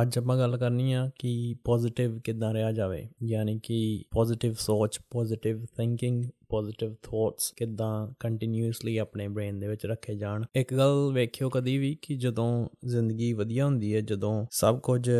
ਅੱਜ ਆਪਾਂ ਗੱਲ ਕਰਨੀ ਆ ਕਿ ਪੋਜ਼ਿਟਿਵ ਕਿਦਾਂ ਰਿਹਾ ਜਾਵੇ ਯਾਨੀ ਕਿ ਪੋਜ਼ਿਟਿਵ ਸੋਚ ਪੋਜ਼ਿਟਿਵ ਥਿੰਕਿੰਗ ਪੋਜ਼ਿਟਿਵ ਥੌਟਸ ਕਿਦਾਂ ਕੰਟੀਨਿਊਸਲੀ ਆਪਣੇ ਬ੍ਰੇਨ ਦੇ ਵਿੱਚ ਰੱਖੇ ਜਾਣ ਇੱਕ ਗੱਲ ਵੇਖਿਓ ਕਦੀ ਵੀ ਕਿ ਜਦੋਂ ਜ਼ਿੰਦਗੀ ਵਧੀਆ ਹੁੰਦੀ ਹੈ ਜਦੋਂ ਸਭ ਕੁਝ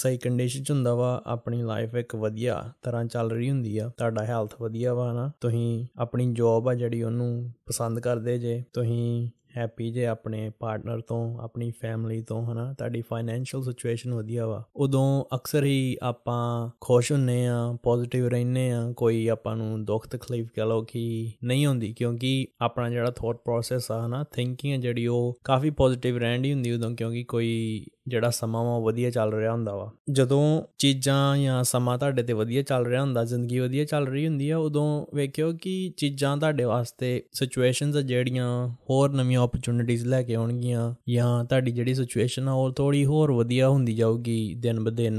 ਸਹੀ ਕੰਡੀਸ਼ਨ 'ਚ ਹੁੰਦਾ ਵਾ ਆਪਣੀ ਲਾਈਫ ਇੱਕ ਵਧੀਆ ਤਰ੍ਹਾਂ ਚੱਲ ਰਹੀ ਹੁੰਦੀ ਆ ਤੁਹਾਡਾ ਹੈਲਥ ਵਧੀਆ ਵਾ ਨਾ ਤੁਸੀਂ ਆਪਣੀ ਜੌਬ ਆ ਜਿਹੜੀ ਉਹਨੂੰ ਪਸੰਦ ਕਰਦੇ ਜੇ ਤੁਸੀਂ ਹੈਪੀ ਜੇ ਆਪਣੇ ਪਾਰਟਨਰ ਤੋਂ ਆਪਣੀ ਫੈਮਿਲੀ ਤੋਂ ਹਨਾ ਤੁਹਾਡੀ ਫਾਈਨੈਂਸ਼ੀਅਲ ਸਿਚੁਏਸ਼ਨ ਵਧੀਆ ਵਾ ਉਦੋਂ ਅਕਸਰ ਹੀ ਆਪਾਂ ਖੁਸ਼ ਹੁੰਨੇ ਆ ਪੋਜ਼ਿਟਿਵ ਰਹਿੰਨੇ ਆ ਕੋਈ ਆਪਾਂ ਨੂੰ ਦੁੱਖ ਤਕਲੀਫ ਕਹ ਲੋ ਕਿ ਨਹੀਂ ਹੁੰਦੀ ਕਿਉਂਕਿ ਆਪਣਾ ਜਿਹੜਾ ਥੌਟ ਪ੍ਰੋਸੈਸ ਆ ਹਨਾ ਥਿੰਕਿੰਗ ਜਿਹੜੀ ਉਹ ਕਾਫੀ ਪੋਜ਼ਿਟਿਵ ਰਹਿਣ ਹੁੰਦੀ ਉਦੋਂ ਕਿਉਂਕਿ ਕੋਈ ਜਿਹੜਾ ਸਮਾਂ ਉਹ ਵਧੀਆ ਚੱਲ ਰਿਹਾ ਹੁੰਦਾ ਵਾ ਜਦੋਂ ਚੀਜ਼ਾਂ ਜਾਂ ਸਮਾਂ ਤੁਹਾਡੇ ਤੇ ਵਧੀਆ ਚੱਲ ਰਿਹਾ ਹੁੰਦਾ ਜ਼ਿੰਦਗੀ ਵਧੀਆ ਚੱਲ ਰਹੀ ਹੁੰਦੀ ਆ ਉਦੋਂ ਵੇਖਿਓ ਕਿ ਚੀਜ਼ਾਂ ਤੁਹਾਡੇ ਵਾਸਤੇ ਸਿਚੁਏਸ਼ਨਸ ਜਿਹੜੀਆਂ ਹੋਰ ਨਵੀਆਂ ਓਪਰਚੁਨਿਟੀਆਂ ਲੈ ਕੇ ਆਉਣਗੀਆਂ ਜਾਂ ਤੁਹਾਡੀ ਜਿਹੜੀ ਸਿਚੁਏਸ਼ਨ ਆ ਉਹ ਥੋੜੀ ਹੋਰ ਵਧੀਆ ਹੁੰਦੀ ਜਾਊਗੀ ਦਿਨ ਬਦਿਨ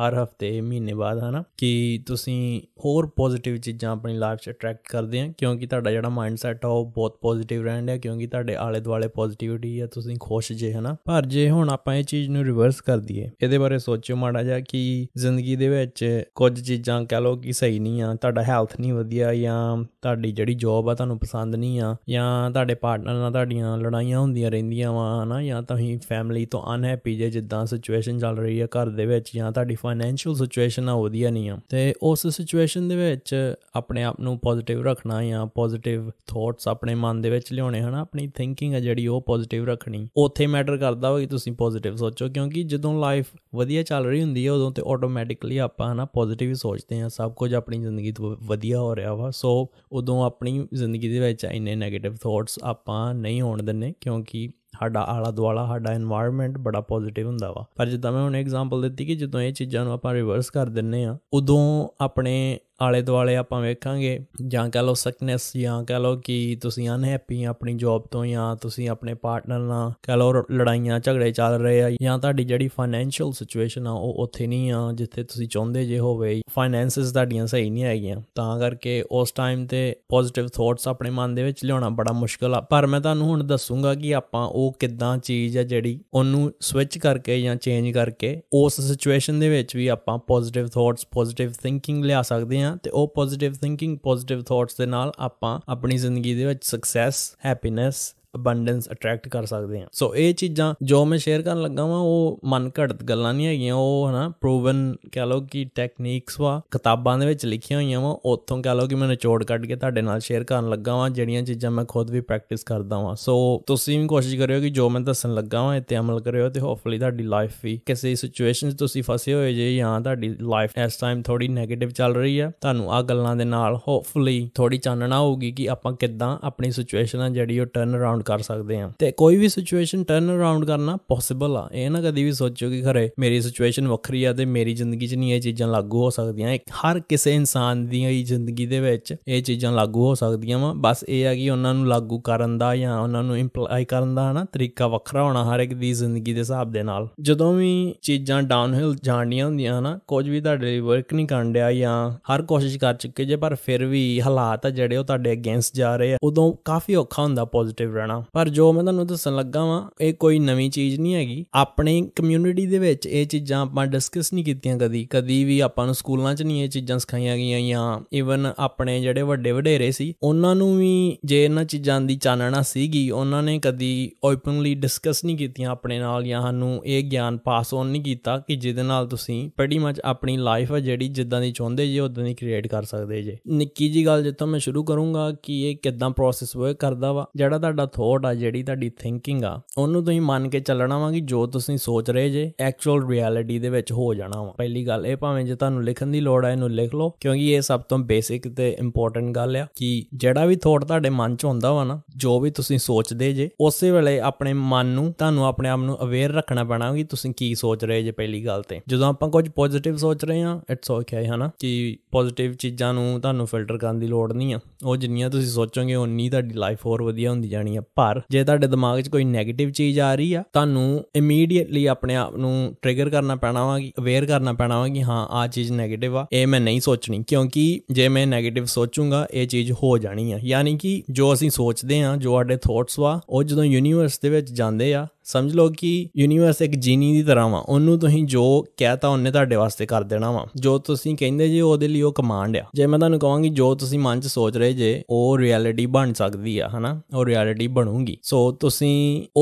ਹਰ ਹਫਤੇ ਮਹੀਨੇ ਬਾਅਦ ਹਨਾ ਕਿ ਤੁਸੀਂ ਹੋਰ ਪੋਜ਼ਿਟਿਵ ਚੀਜ਼ਾਂ ਆਪਣੀ ਲਾਈਫ 'ਚ ਅਟਰੈਕਟ ਕਰਦੇ ਆ ਕਿਉਂਕਿ ਤੁਹਾਡਾ ਜਿਹੜਾ ਮਾਈਂਡ ਸੈਟ ਆ ਉਹ ਬਹੁਤ ਪੋਜ਼ਿਟਿਵ ਰਹਿਣ ਦਾ ਕਿਉਂਕਿ ਤੁਹਾਡੇ ਆਲੇ ਦੁਆਲੇ ਪੋਜ਼ਿਟਿਵਿਟੀ ਆ ਤੁਸੀਂ ਖੁਸ਼ ਜੇ ਹਨਾ ਪਰ ਜੇ ਹੁਣ ਆਪਾਂ ਇਹ ਚੀਜ਼ ਨੂੰ ਰਿਵਰਸ ਕਰ ਦਈਏ ਇਹਦੇ ਬਾਰੇ ਸੋਚਿਓ ਮਾੜਾ ਜਿਹਾ ਕਿ ਜ਼ਿੰਦਗੀ ਦੇ ਵਿੱਚ ਕੁਝ ਚੀਜ਼ਾਂ ਕਹ ਲਓ ਕਿ ਸਹੀ ਨਹੀਂ ਆ ਤੁਹਾਡਾ ਹੈਲਥ ਨਹੀਂ ਵਧੀਆ ਜਾਂ ਤੁਹਾਡੀ ਜਿਹੜੀ ਜੌਬ ਆ ਤੁਹਾਨੂੰ ਪਸੰਦ ਨਹੀਂ ਆ ਜਾਂ ਤੁਹਾਡੇ ਪਾਰਟਨਰ ਨਾਲ ਤੁਹਾਡੀਆਂ ਲੜਾਈਆਂ ਹੁੰਦੀਆਂ ਰਹਿੰਦੀਆਂ ਵਾ ਹਨਾ ਜਾਂ ਤੁਸੀਂ ਫੈਮਿਲੀ ਤੋਂ ਅਨਹੈਪੀ ਜੇ ਜਿੱਦਾਂ ਸਿਚੁਏਸ਼ਨ ਚੱਲ ਰਹੀ ਆ ਘਰ ਦੇ ਵਿੱਚ ਜਾਂ ਤੁਹਾਡੀ ਫਾਈਨੈਂਸ਼ੀਅਲ ਸਿਚੁਏਸ਼ਨ ਆ ਵਧੀਆ ਨਹੀਂ ਆ ਤੇ ਉਸ ਸਿਚੁਏਸ਼ਨ ਦੇ ਵਿੱਚ ਆਪਣੇ ਆਪ ਨੂੰ ਪੋਜ਼ਿਟਿਵ ਰੱਖਣਾ ਜਾਂ ਪੋਜ਼ਿਟਿਵ ਥੌਟਸ ਆਪਣੇ ਮਨ ਦੇ ਵਿੱਚ ਲਿਆਉਣੇ ਹਨ ਆਪਣੀ ਥਿੰਕਿੰਗ ਆ ਜਿਹੜੀ ਉਹ ਪੋਜ਼ਿਟਿਵ ਰੱਖਣੀ ਉੱਥੇ ਮੈਟਰ ਕਰਦਾ ਵਾ ਕਿ ਤੁਸੀਂ ਪੋਜ਼ਿਟਿਵ ਸੋਚੋ ਕਿਉਂਕਿ ਜਦੋਂ ਲਾਈਫ ਵਧੀਆ ਚੱਲ ਰਹੀ ਹੁੰਦੀ ਹੈ ਉਦੋਂ ਤੇ ਆਟੋਮੈਟਿਕਲੀ ਆਪਾਂ ਹਨਾ ਪੋਜ਼ਿਟਿਵ ਹੀ ਸੋਚਦੇ ਆ ਸਭ ਕੁਝ ਆਪਣੀ ਜ਼ਿੰਦਗੀ ਤੋਂ ਵਧੀਆ ਹੋ ਰਿਹਾ ਵਾ ਸੋ ਉਦੋਂ ਆਪਣੀ ਜ਼ਿੰਦਗੀ ਦੇ ਵਿੱਚ ਇੰਨੇ 네ਗੇਟਿਵ ਥੌਟਸ ਆਪਾਂ ਨਹੀਂ ਹੋਣ ਦਿੰਨੇ ਕਿਉਂਕਿ ਸਾਡਾ ਆਲਾ ਦੁਆਲਾ ਸਾਡਾ এনवायरमेंट ਬੜਾ ਪੋਜ਼ਿਟਿਵ ਹੁੰਦਾ ਵਾ ਪਰ ਜਿੱਦਾਂ ਮੈਂ ਹੁਣ ਐਗਜ਼ਾਮਪਲ ਦਿੱਤੀ ਕਿ ਜਦੋਂ ਇਹ ਚੀਜ਼ਾਂ ਨੂੰ ਆਪਾਂ ਰਿਵਰਸ ਕਰ ਦਿੰਨੇ ਆ ਉਦੋਂ ਆਪਣੇ ਆਲੇ ਦੁਆਲੇ ਆਪਾਂ ਵੇਖਾਂਗੇ ਜਾਂ ਕਹ ਲੋ ਸਕਨੈਸ ਜਾਂ ਕਹ ਲੋ ਕਿ ਤੁਸੀਂ ਅਨਹੈਪੀ ਆਪਣੀ ਜੌਬ ਤੋਂ ਜਾਂ ਤੁਸੀਂ ਆਪਣੇ ਪਾਰਟਨਰ ਨਾਲ ਕਹ ਲੋ ਲੜਾਈਆਂ ਝਗੜੇ ਚੱਲ ਰਹੇ ਆ ਜਾਂ ਤੁਹਾਡੀ ਜਿਹੜੀ ਫਾਈਨੈਂਸ਼ੀਅਲ ਸਿਚੁਏਸ਼ਨ ਆ ਉਹ ਉੱਥੇ ਨਹੀਂ ਆ ਜਿੱਥੇ ਤੁਸੀਂ ਚਾਹੁੰਦੇ ਜੇ ਹੋਵੇ ਫਾਈਨੈਂਸਸ ਤੁਹਾਡੀਆਂ ਸਹੀ ਨਹੀਂ ਆਈਆਂ ਤਾਂ ਕਰਕੇ ਉਸ ਟਾਈਮ ਤੇ ਪੋਜ਼ਿਟਿਵ ਥੌਟਸ ਆਪਣੇ ਮਨ ਦੇ ਵਿੱਚ ਲਿਆਉਣਾ ਬੜਾ ਮੁਸ਼ਕਲ ਆ ਪਰ ਮੈਂ ਤੁਹਾਨੂੰ ਹੁਣ ਦੱਸੂਗਾ ਕਿ ਆਪਾਂ ਉਹ ਕਿੱਦਾਂ ਚੀਜ਼ ਆ ਜਿਹੜੀ ਉਹਨੂੰ ਸਵਿਚ ਕਰਕੇ ਜਾਂ ਚੇਂਜ ਕਰਕੇ ਉਸ ਸਿਚੁਏਸ਼ਨ ਦੇ ਵਿੱਚ ਵੀ ਆਪਾਂ ਪੋਜ਼ਿਟਿਵ ਥੌਟਸ ਪੋਜ਼ਿਟਿਵ ਥਿੰਕਿੰਗ ਲਿਆ ਸਕਦੇ ਆ ਆ ਤੇ ਉਹ ਪੋਜ਼ਿਟਿਵ ਥਿੰਕਿੰਗ ਪੋਜ਼ਿਟਿਵ ਥੌਟਸ ਦੇ ਨਾਲ ਆਪਾਂ ਆਪਣੀ ਜ਼ਿੰਦਗੀ ਦੇ ਵਿੱਚ ਸਕਸੈਸ ਹੈਪੀਨੈਸ ਅਬੰਡੈਂਸ ਅਟਰੈਕਟ ਕਰ ਸਕਦੇ ਹਾਂ ਸੋ ਇਹ ਚੀਜ਼ਾਂ ਜੋ ਮੈਂ ਸ਼ੇਅਰ ਕਰਨ ਲੱਗਾ ਵਾਂ ਉਹ ਮਨ ਘੜਤ ਗੱਲਾਂ ਨਹੀਂ ਹੈਗੀਆਂ ਉਹ ਹਨਾ ਪ੍ਰੂਵਨ ਕਹ ਲਓ ਕਿ ਟੈਕਨੀਕਸ ਵਾ ਕਿਤਾਬਾਂ ਦੇ ਵਿੱਚ ਲਿਖੀਆਂ ਹੋਈਆਂ ਵਾ ਉਥੋਂ ਕਹ ਲਓ ਕਿ ਮੈਂ ਨਿਚੋੜ ਕੱਢ ਕੇ ਤੁਹਾਡੇ ਨਾਲ ਸ਼ੇਅਰ ਕਰਨ ਲੱਗਾ ਵਾਂ ਜਿਹੜੀਆਂ ਚੀਜ਼ਾਂ ਮੈਂ ਖੁਦ ਵੀ ਪ੍ਰੈਕਟਿਸ ਕਰਦਾ ਵਾਂ ਸੋ ਤੁਸੀਂ ਵੀ ਕੋਸ਼ਿਸ਼ ਕਰਿਓ ਕਿ ਜੋ ਮੈਂ ਦੱਸਣ ਲੱਗਾ ਵਾਂ ਇੱਥੇ ਅਮਲ ਕਰਿਓ ਤੇ ਹੋਪਫੁਲੀ ਤੁਹਾਡੀ ਲਾਈਫ ਵੀ ਕਿਸੇ ਸਿਚੁਏਸ਼ਨ 'ਚ ਤੁਸੀਂ ਫਸੇ ਹੋਏ ਜੇ ਜਾਂ ਤੁਹਾਡੀ ਲਾਈਫ ਇਸ ਟਾਈਮ ਥੋੜੀ 네ਗੇਟਿਵ ਚੱਲ ਰਹੀ ਆ ਤੁਹਾਨੂੰ ਆ ਗੱਲਾਂ ਦੇ ਨਾਲ ਹੋਪਫੁਲੀ ਥੋੜੀ ਚਾਨਣਾ ਹੋਊਗੀ ਕਿ ਆਪਾਂ ਕਿੱਦਾਂ ਆਪਣੀ ਸਿਚੁਏਸ਼ਨ ਆ ਜਿਹੜੀ ਉਹ ਟਰਨ ਅਰਾਊਂਡ ਅਰਾਊਂਡ ਕਰ ਸਕਦੇ ਆ ਤੇ ਕੋਈ ਵੀ ਸਿਚੁਏਸ਼ਨ ਟਰਨ ਅਰਾਊਂਡ ਕਰਨਾ ਪੋਸੀਬਲ ਆ ਇਹ ਨਾ ਕਦੀ ਵੀ ਸੋਚੋ ਕਿ ਘਰੇ ਮੇਰੀ ਸਿਚੁਏਸ਼ਨ ਵੱਖਰੀ ਆ ਤੇ ਮੇਰੀ ਜ਼ਿੰਦਗੀ 'ਚ ਨਹੀਂ ਇਹ ਚੀਜ਼ਾਂ ਲਾਗੂ ਹੋ ਸਕਦੀਆਂ ਹਰ ਕਿਸੇ ਇਨਸਾਨ ਦੀ ਹੀ ਜ਼ਿੰਦਗੀ ਦੇ ਵਿੱਚ ਇਹ ਚੀਜ਼ਾਂ ਲਾਗੂ ਹੋ ਸਕਦੀਆਂ ਵਾ ਬਸ ਇਹ ਆ ਕਿ ਉਹਨਾਂ ਨੂੰ ਲਾਗੂ ਕਰਨ ਦਾ ਜਾਂ ਉਹਨਾਂ ਨੂੰ ਇੰਪਲਾਈ ਕਰਨ ਦਾ ਨਾ ਤਰੀਕਾ ਵੱਖਰਾ ਹੋਣਾ ਹਰ ਇੱਕ ਦੀ ਜ਼ਿੰਦਗੀ ਦੇ ਹਿਸਾਬ ਦੇ ਨਾਲ ਜਦੋਂ ਵੀ ਚੀਜ਼ਾਂ ਡਾਊਨਹਿਲ ਜਾਣੀਆਂ ਹੁੰਦੀਆਂ ਨਾ ਕੁਝ ਵੀ ਤੁਹਾਡੇ ਲਈ ਵਰਕ ਨਹੀਂ ਕਰਨ ਡਿਆ ਜਾਂ ਹਰ ਕੋਸ਼ਿਸ਼ ਕਰ ਚੁੱਕੇ ਜੇ ਪਰ ਫਿਰ ਵੀ ਹਾਲਾਤ ਆ ਜਿਹੜੇ ਉਹ ਤੁਹਾਡੇ ਅਗੇਂਸਟ ਜਾ ਰਹੇ ਆ ਉਦੋਂ ਕਾਫੀ ਔਖਾ ਹੁੰਦਾ ਪੋਜ਼ਿਟਿਵ ਰਹਿਣਾ ਜਾਣਾ ਪਰ ਜੋ ਮੈਂ ਤੁਹਾਨੂੰ ਦੱਸਣ ਲੱਗਾ ਵਾਂ ਇਹ ਕੋਈ ਨਵੀਂ ਚੀਜ਼ ਨਹੀਂ ਹੈਗੀ ਆਪਣੇ ਕਮਿਊਨਿਟੀ ਦੇ ਵਿੱਚ ਇਹ ਚੀਜ਼ਾਂ ਆਪਾਂ ਡਿਸਕਸ ਨਹੀਂ ਕੀਤੀਆਂ ਕਦੀ ਕਦੀ ਵੀ ਆਪਾਂ ਨੂੰ ਸਕੂਲਾਂ 'ਚ ਨਹੀਂ ਇਹ ਚੀਜ਼ਾਂ ਸਿਖਾਈਆਂ ਗਈਆਂ ਜਾਂ ਇਵਨ ਆਪਣੇ ਜਿਹੜੇ ਵੱਡੇ ਵਡੇਰੇ ਸੀ ਉਹਨਾਂ ਨੂੰ ਵੀ ਜੇ ਇਹਨਾਂ ਚੀਜ਼ਾਂ ਦੀ ਚਾਨਣਾ ਸੀਗੀ ਉਹਨਾਂ ਨੇ ਕਦੀ ਓਪਨਲੀ ਡਿਸਕਸ ਨਹੀਂ ਕੀਤੀਆਂ ਆਪਣੇ ਨਾਲ ਜਾਂ ਸਾਨੂੰ ਇਹ ਗਿਆਨ ਪਾਸ ਔਨ ਨਹੀਂ ਕੀਤਾ ਕਿ ਜਿਹਦੇ ਨਾਲ ਤੁਸੀਂ ਪ੍ਰੈਟੀ ਮੱਚ ਆਪਣੀ ਲਾਈਫ ਹੈ ਜਿਹੜੀ ਜਿੱਦਾਂ ਦੀ ਚਾਹੁੰਦੇ ਜੇ ਉਦਾਂ ਦੀ ਕ੍ਰੀਏਟ ਕਰ ਸਕਦੇ ਜੇ ਨਿੱਕੀ ਜੀ ਗੱਲ ਜਿੱਥੋਂ ਮੈਂ ਸ਼ੁਰੂ ਕਰੂੰਗਾ ਕਿ ਇਹ ਕਿਦਾਂ ਪ੍ਰੋਸੈਸ ਵਰਕ ਕਰਦਾ ਵਾ ਜਿਹੜਾ ਤੁਹਾਡਾ ਥੋਟ ਆ ਜਿਹੜੀ ਤੁਹਾਡੀ ਥਿੰਕਿੰਗ ਆ ਉਹਨੂੰ ਤੁਸੀਂ ਮੰਨ ਕੇ ਚੱਲਣਾ ਵਾ ਕਿ ਜੋ ਤੁਸੀਂ ਸੋਚ ਰਹੇ ਜੇ ਐਕਚੁਅਲ ਰਿਐਲਿਟੀ ਦੇ ਵਿੱਚ ਹੋ ਜਾਣਾ ਵਾ ਪਹਿਲੀ ਗੱਲ ਇਹ ਭਾਵੇਂ ਜੇ ਤੁਹਾਨੂੰ ਲਿਖਣ ਦੀ ਲੋੜ ਆ ਇਹਨੂੰ ਲਿਖ ਲਓ ਕਿਉਂਕਿ ਇਹ ਸਭ ਤੋਂ ਬੇਸਿਕ ਤੇ ਇੰਪੋਰਟੈਂਟ ਗੱਲ ਆ ਕਿ ਜਿਹੜਾ ਵੀ ਥੋਟ ਤੁਹਾਡੇ ਮਨ 'ਚ ਹੁੰਦਾ ਵਾ ਨਾ ਜੋ ਵੀ ਤੁਸੀਂ ਸੋਚਦੇ ਜੇ ਉਸੇ ਵੇਲੇ ਆਪਣੇ ਮਨ ਨੂੰ ਤੁਹਾਨੂੰ ਆਪਣੇ ਆਪ ਨੂੰ ਅਵੇਅਰ ਰੱਖਣਾ ਪੈਣਾ ਕਿ ਤੁਸੀਂ ਕੀ ਸੋਚ ਰਹੇ ਜੇ ਪਹਿਲੀ ਗੱਲ ਤੇ ਜਦੋਂ ਆਪਾਂ ਕੁਝ ਪੋਜ਼ਿਟਿਵ ਸੋਚ ਰਹੇ ਆ ਇਟਸ ਓਕੇ ਹੈ ਨਾ ਕਿ ਪੋਜ਼ਿਟਿਵ ਚੀਜ਼ਾਂ ਨੂੰ ਤੁਹਾਨੂੰ ਫਿਲਟਰ ਕਰਨ ਦੀ ਲੋੜ ਨਹੀਂ ਆ ਉਹ ਜਿੰਨੀਆਂ ਤੁਸੀਂ ਸੋਚੋਗੇ ਉਨੀ ਤੁਹਾਡੀ ਲਾਈਫ ਹੋਰ ਵਧੀਆ ਹੁੰਦੀ ਜਾਣੀ ਆ ਪਰ ਜੇ ਤੁਹਾਡੇ ਦਿਮਾਗ 'ਚ ਕੋਈ ਨੈਗੇਟਿਵ ਚੀਜ਼ ਆ ਰਹੀ ਆ ਤੁਹਾਨੂੰ ਇਮੀਡੀਏਟਲੀ ਆਪਣੇ ਆਪ ਨੂੰ ਟ੍ਰਿਗਰ ਕਰਨਾ ਪੈਣਾ ਵਾ ਕਿ ਅਵੇਅਰ ਕਰਨਾ ਪੈਣਾ ਵਾ ਕਿ ਹਾਂ ਆ ਚੀਜ਼ ਨੈਗੇਟਿਵ ਆ ਇਹ ਮੈਂ ਨਹੀਂ ਸੋਚਣੀ ਕਿਉਂਕਿ ਜੇ ਮੈਂ ਨੈਗੇਟਿਵ ਸੋਚੂਗਾ ਇਹ ਚੀਜ਼ ਹੋ ਜਾਣੀ ਆ ਯਾਨੀ ਕਿ ਜੋ ਅਸੀਂ ਸੋਚਦੇ ਆ ਜੋ ਸਾਡੇ ਥੌਟਸ ਵਾ ਉਹ ਜਦੋਂ ਯੂਨੀਵਰਸ ਦੇ ਵਿੱਚ ਜਾਂਦੇ ਆ ਸਮਝ ਲਓ ਕਿ ਯੂਨੀਵਰਸ ਇੱਕ ਜੀਨੀ ਦੀ ਤਰ੍ਹਾਂ ਵਾ ਉਹਨੂੰ ਤੁਸੀਂ ਜੋ ਕਹਤਾ ਉਹਨੇ ਤੁਹਾਡੇ ਵਾਸਤੇ ਕਰ ਦੇਣਾ ਵਾ ਜੋ ਤੁਸੀਂ ਕਹਿੰਦੇ ਜੇ ਉਹਦੇ ਲਈ ਉਹ ਕਮਾਂਡ ਆ ਜੇ ਮੈਂ ਤੁਹਾਨੂੰ ਕਹਾਂਗੀ ਜੋ ਤੁਸੀਂ ਮਨ 'ਚ ਸੋਚ ਰਹੇ ਜੇ ਉਹ ਰਿਐਲਿਟੀ ਬਣ ਸਕਦੀ ਆ ਹਨਾ ਉਹ ਰਿਐਲਿਟੀ ਬਣੂਗੀ ਸੋ ਤੁਸੀਂ